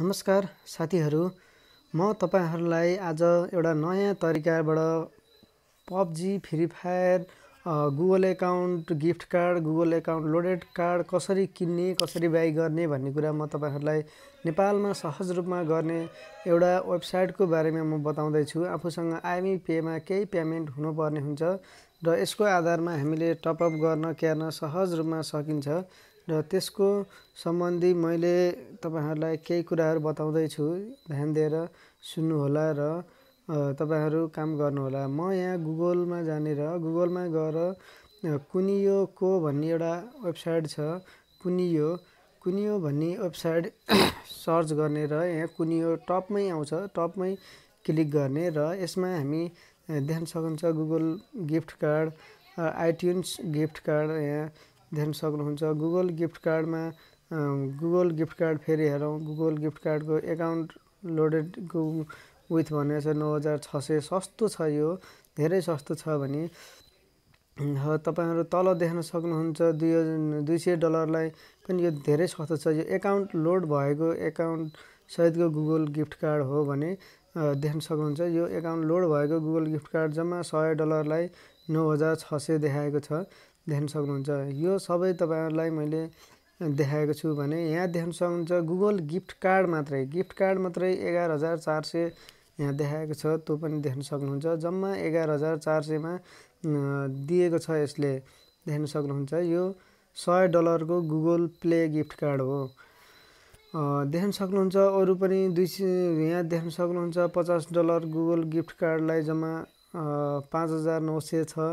नमस्कार साथीहरू म तपाईँहरूलाई आज एउटा नयाँ तरिकाबाट PUBG Free Fire Google account gift card Google account loaded card कसरी किन्ने कसरी बाइ गर्ने भन्ने कुरा म तपाईँहरूलाई नेपालमा सहज रूपमा गर्ने एउटा वेबसाइटको बारेमा म बताउँदैछु आफूसँग आइमी पेमा केही पेमेन्ट हुनुपर्ने हुन्छ र यसको आधारमा हामीले टपअप गर्न क्यार्न सहज रूपमा सकिन्छ र त्यसको सम्बन्धी मैले तपाईँहरूलाई केही कुराहरू बताउँदैछु ध्यान दिएर सुन्नुहोला र तपाईँहरू काम गर्नुहोला म यहाँ गुगलमा जानेर गुगलमा गएर कुनियो को भन्ने एउटा वेबसाइट छ कुनियो कुनियो भन्ने वेबसाइट सर्च गर्ने र यहाँ कुनियो टपमै आउँछ टपमै क्लिक गर्ने र यसमा हामी देख्न सकिन्छ Google gift card iTunes gift card यहाँ देख्न सक्नुहुन्छ गुगल गिफ्ट कार्डमा गुगल गिफ्ट कार्ड फेरि हेरौँ गुगल गिफ्ट कार्डको एकाउन्ट लोडेड गु विथ भनेको छ नौ हजार छ सय सस्तो छ यो धेरै सस्तो छ भने तपाईँहरू तल देख्न सक्नुहुन्छ दुई दुई सय डलरलाई पनि यो धेरै सस्तो छ यो एकाउन्ट लोड भएको एकाउन्ट सहितको गुगल गिफ्ट कार्ड हो भने देख्न सक्नुहुन्छ यो एकाउन्ट लोड भएको गुगल गिफ्ट कार्ड जम्मा सय डलरलाई नौ हजार छ सय देखाएको छ देख्न सक्नुहुन्छ यो सबै तपाईँहरूलाई मैले देखाएको छु भने यहाँ देख्न सक्नुहुन्छ गुगल गिफ्ट कार्ड मात्रै गिफ्ट कार्ड मात्रै एघार हजार चार सय यहाँ देखाएको छ त्यो पनि देख्न सक्नुहुन्छ जम्मा एघार हजार चार सयमा दिएको छ यसले देख्न सक्नुहुन्छ यो सय डलरको गुगल प्ले गिफ्ट कार्ड हो देख्न सक्नुहुन्छ अरू पनि दुई सय यहाँ देख्न सक्नुहुन्छ पचास डलर गुगल गिफ्ट कार्डलाई जम्मा पाँच हजार नौ सय छ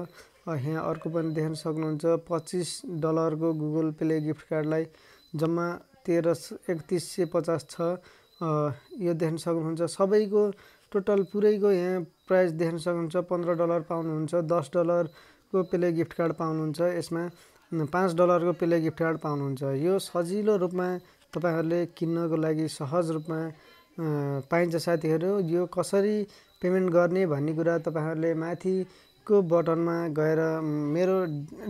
यहाँ अर्को पनि देख्न सक्नुहुन्छ पच्चिस डलरको गुगल प्ले गिफ्ट कार्डलाई जम्मा तेह्र एकतिस सय पचास छ यो देख्न सक्नुहुन्छ सबैको टोटल पुरैको यहाँ प्राइस देख्न सक्नुहुन्छ पन्ध्र डलर पाउनुहुन्छ दस डलरको प्ले गिफ्ट कार्ड पाउनुहुन्छ यसमा पाँच डलरको प्ले गिफ्ट कार्ड पाउनुहुन्छ यो सजिलो रूपमा तपाईँहरूले किन्नको लागि सहज रूपमा पाइन्छ साथीहरू यो कसरी पेमेन्ट गर्ने भन्ने कुरा तपाईँहरूले माथि क्लिकको बटनमा गएर मेरो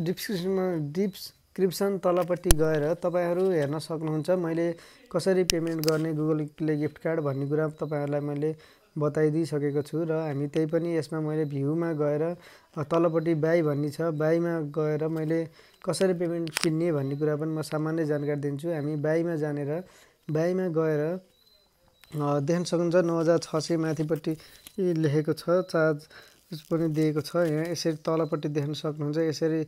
डिस्क्रिप्सनमा डिस्क्रिप्सन तलपट्टि गएर तपाईँहरू हेर्न सक्नुहुन्छ मैले कसरी पेमेन्ट गर्ने गुगल प्ले गिफ्ट कार्ड भन्ने कुरा तपाईँहरूलाई मैले बताइदिइसकेको छु र हामी त्यही पनि यसमा मैले भ्यूमा गएर तलपट्टि बाई भन्ने छ बाईमा गएर मैले कसरी पेमेन्ट किन्ने भन्ने कुरा पनि म सामान्य जानकारी दिन्छु हामी बाईमा जानेर बाईमा गएर देख्न सक्नुहुन्छ नौ हजार छ सय माथिपट्टि लेखेको छ चार्ज पनि दिएको छ यहाँ यसरी तलपट्टि देख्न सक्नुहुन्छ यसरी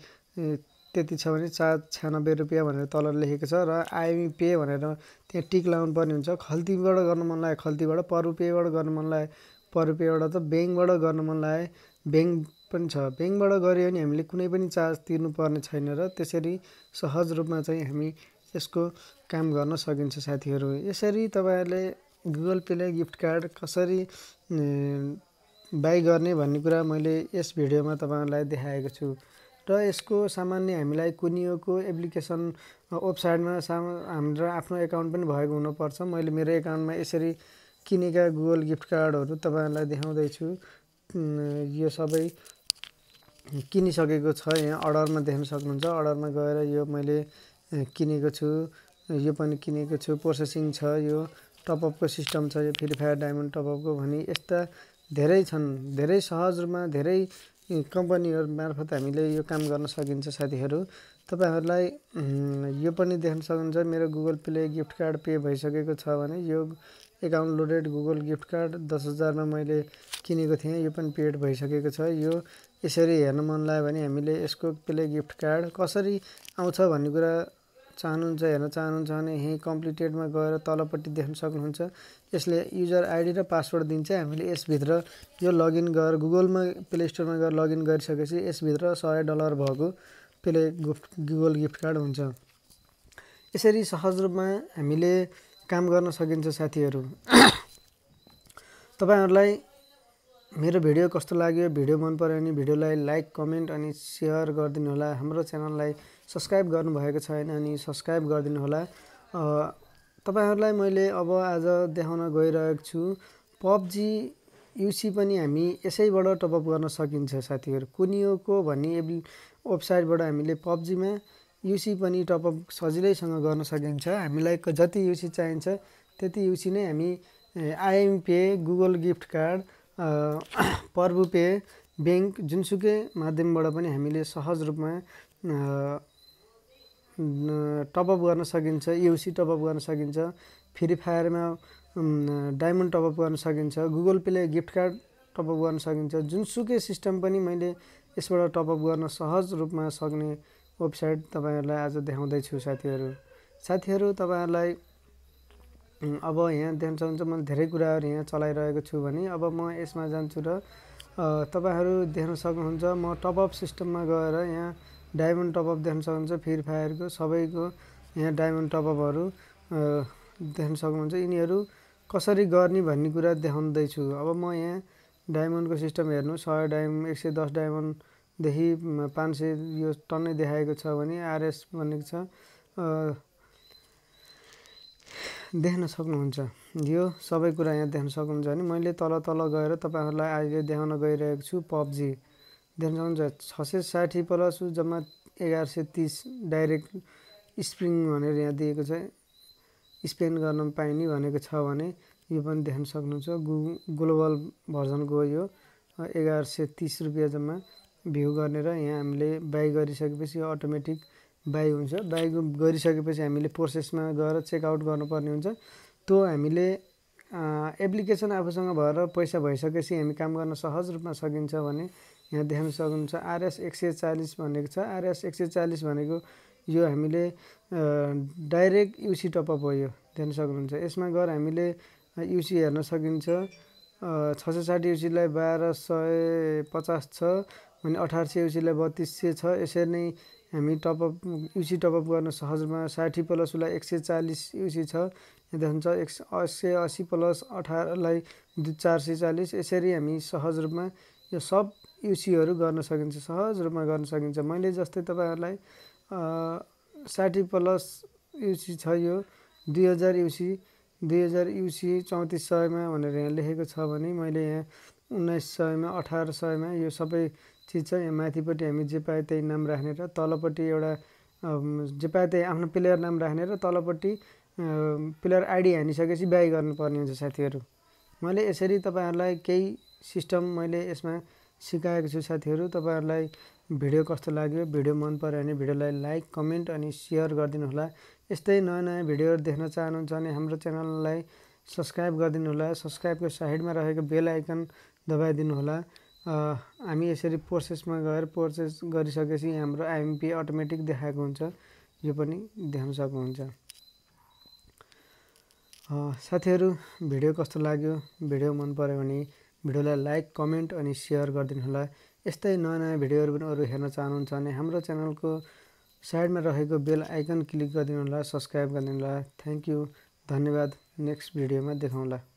त्यति छ भने चार छ्यानब्बे रुपियाँ भनेर तल लेखेको छ र आइएमी पे भनेर त्यहाँ टिक लगाउनु पर्ने हुन्छ खल्तीबाट गर्नु मन लाग्यो खल्तीबाट पर रुपियाँबाट गर्नु मन लाग्यो पर रुपियाँबाट त ब्याङ्कबाट गर्नु मन लाग्यो ब्याङ्क पनि छ ब्याङ्कबाट गऱ्यो भने हामीले कुनै पनि चार्ज तिर्नुपर्ने छैन र त्यसरी सहज रूपमा चाहिँ हामी यसको काम गर्न सकिन्छ साथीहरू यसरी तपाईँहरूले गुगल पेले गिफ्ट कार्ड कसरी बाई गर्ने भन्ने कुरा मैले यस भिडियोमा तपाईँहरूलाई देखाएको छु र यसको सामान्य हामीलाई कुनियोको एप्लिकेसन वेबसाइटमा सामा हाम्रो आफ्नो एकाउन्ट पनि भएको हुनुपर्छ मैले मेरो एकाउन्टमा यसरी किनेका गुगल गिफ्ट कार्डहरू तपाईँहरूलाई देखाउँदैछु यो सबै किनिसकेको छ यहाँ अर्डरमा देख्न सक्नुहुन्छ अर्डरमा गएर यो मैले किनेको छु यो पनि किनेको छु प्रोसेसिङ छ यो टपअपको सिस्टम छ यो फ्री फायर डायमन्ड टपअपको भनी यस्ता धेरै छन् धेरै सहज रूपमा धेरै कम्पनीहरू मार्फत हामीले यो काम गर्न सकिन्छ साथीहरू तपाईँहरूलाई यो पनि देख्न सक्नुहुन्छ मेरो Google Pay gift card Pay भइसकेको छ भने यो account loaded Google gift card दस हजारमा मैले किनेको थिएँ यो पनि पेड भइसकेको छ यो यसरी हेर्न मन लाग्यो भने हामीले यसको प्ले गिफ्ट कार्ड कसरी आउँछ भन्ने कुरा चाहनुहुन्छ हेर्न चाहनुहुन्छ भने यहीँ कम्प्लिटेडमा गएर तलपट्टि देख्न सक्नुहुन्छ यसले युजर आइडी र पासवर्ड दिन्छ हामीले यसभित्र यो लगइन गरेर गुगलमा प्ले स्टोरमा गएर लगइन गरिसकेपछि यसभित्र सय डलर भएको play gift Google gift card हुन्छ यसरी सहज रूपमा हामीले काम गर्न सकिन्छ साथीहरू तपाईँहरूलाई मेरो भिडियो कस्तो लाग्यो भिडियो मन पऱ्यो भने भिडियोलाई लाइक कमेन्ट अनि सेयर गरिदिनु होला हाम्रो च्यानललाई सब्सक्राइब गर्नुभएको छैन अनि सब्सक्राइब गरिदिनु होला तपाईँहरूलाई मैले अब आज देखाउन गइरहेको छु पब्जी युसी पनि हामी यसैबाट टपअप गर्न सकिन्छ साथीहरू कुनियोको भन्ने एब वेबसाइटबाट हामीले पब्जीमा युसी पनि टपअप सजिलैसँग गर्न सकिन्छ हामीलाई जति युसी चाहिन्छ त्यति युसी नै हामी IME Pay Google gift card Prabhu Pay bank जुनसुकै माध्यमबाट पनि हामीले सहज रूपमा टपअप गर्न सकिन्छ युसी टपअप गर्न सकिन्छ फ्री फायरमा डायमन्ड टपअप गर्न सकिन्छ गुगल पेले गिफ्ट कार्ड टपअप गर्न सकिन्छ जुनसुकै सिस्टम पनि मैले यसबाट टपअप गर्न सहज रूपमा सक्ने वेबसाइट तपाईँहरूलाई आज देखाउँदैछु साथीहरू साथीहरू तपाईँहरूलाई अब यहाँ ध्यान चाहिँ मैले धेरै कुराहरू यहाँ चलाइरहेको छु भने अब म यसमा जान्छु र तपाईँहरू देख्न सक्नुहुन्छ म टपअप सिस्टममा गएर यहाँ डायमन्ड टपअप देख्न सक्नुहुन्छ फ्री फायरको सबैको यहाँ डायमन्ड टपअपहरू देख्न सक्नुहुन्छ यिनीहरू कसरी गर्ने भन्ने कुरा देखाउँदैछु अब म यहाँ डायमन्डको सिस्टम हेर्नु सय डायमन्ड एक सय दस डायमन्डदेखि पाँच सय यो टन्नै देखाएको छ भने आरएस भनेको छ देख्न सक्नुहुन्छ यो सबै कुरा यहाँ देख्न सक्नुहुन्छ भने मैले तल तल गएर तपाईँहरूलाई अहिले देखाउन गइरहेको छु पब्जी देख्न सक्नुहुन्छ छ सय साठी प्लस जम्मा एघार सय तिस डाइरेक्ट स्प्रिङ भनेर यहाँ दिएको छ स्पेन गर्न पाइने भनेको छ भने यो पनि देख्न सक्नुहुन्छ गु ग्लोबल भर्जनको यो एघार सय तिस रुपियाँ जम्मा भ्यू गरेर यहाँ हामीले बाई गरिसकेपछि यो अटोमेटिक बाई हुन्छ बाई गरिसकेपछि हामीले प्रोसेसमा गएर चेकआउट गर्नुपर्ने हुन्छ त्यो हामीले एप्लिकेसन आफूसँग भएर पैसा भइसकेपछि हामी काम गर्न सहज रूपमा सकिन्छ भने यहाँ देख्न सक्नुहुन्छ आरएस एक सय चालिस भनेको छ आरएस एक सय चालिस भनेको यो हामीले डाइरेक्ट युसी टपअप हो यो देख्न सक्नुहुन्छ यसमा गएर हामीले युसी हेर्न सकिन्छ छ सय साठी युसीलाई बाह्र सय पचास छ अनि अठार सय युसीलाई बत्तिस सय छ यसरी नै हामी टपअप युसी टपअप गर्न सहजमा साठी प्लस उसलाई एक सय चालिस युसी छ यहाँदेखि छ एक सय असी प्लस अठारलाई चार सय चालिस यसरी हामी सहज रूपमा यो सब युसीहरू गर्न सकिन्छ सहज रूपमा गर्न सकिन्छ मैले जस्तै तपाईँहरूलाई साठी प्लस युसी छ यो दुई हजार युसी दुई हजार युसी चौतिस सयमा भनेर यहाँ लेखेको छ भने मैले यहाँ उन्नाइस सयमा अठार सयमा यो सबै चिज छ यहाँ माथिपट्टि हामी जे पायो त्यही नाम राख्ने र तलपट्टि एउटा जे पायो त्यही आफ्नो प्लेयर नाम राख्ने र तलपट्टि प्लेयर आइडी हानिसकेपछि बाई गर्नुपर्ने हुन्छ साथीहरू मैले यसरी तपाईँहरूलाई केही सिस्टम मैले यसमा सिकाएको छु साथीहरू तपाईँहरूलाई भिडियो कस्तो लाग्यो भिडियो मन पऱ्यो भने भिडियोलाई लाइक कमेन्ट अनि सेयर गरिदिनु होला यस्तै नयाँ नयाँ भिडियोहरू देख्न चाहनुहुन्छ भने हाम्रो च्यानललाई सब्सक्राइब गरिदिनु होला सब्सक्राइबको साइडमा रहेको बेल आइकन दबाइदिनु होला हामी यसरी प्रोसेसमा गएर प्रोसेस गरिसकेपछि हाम्रो आइएमपी अटोमेटिक देखाएको हुन्छ यो पनि देख्न सक्नुहुन्छ साथीहरू भिडियो कस्तो लाग्यो भिडियो मन पऱ्यो भने भिडियोलाई लाइक कमेन्ट अनि सेयर गरिदिनु होला यस्तै नयाँ नयाँ भिडियोहरू पनि अरू हेर्न चाहनुहुन्छ भने हाम्रो च्यानलको साइडमा रहेको बेल आइकन क्लिक गरिदिनु होला सब्सक्राइब गरिदिनु होला थ्याङ्क यू धन्यवाद नेक्स्ट भिडियोमा देखाउँला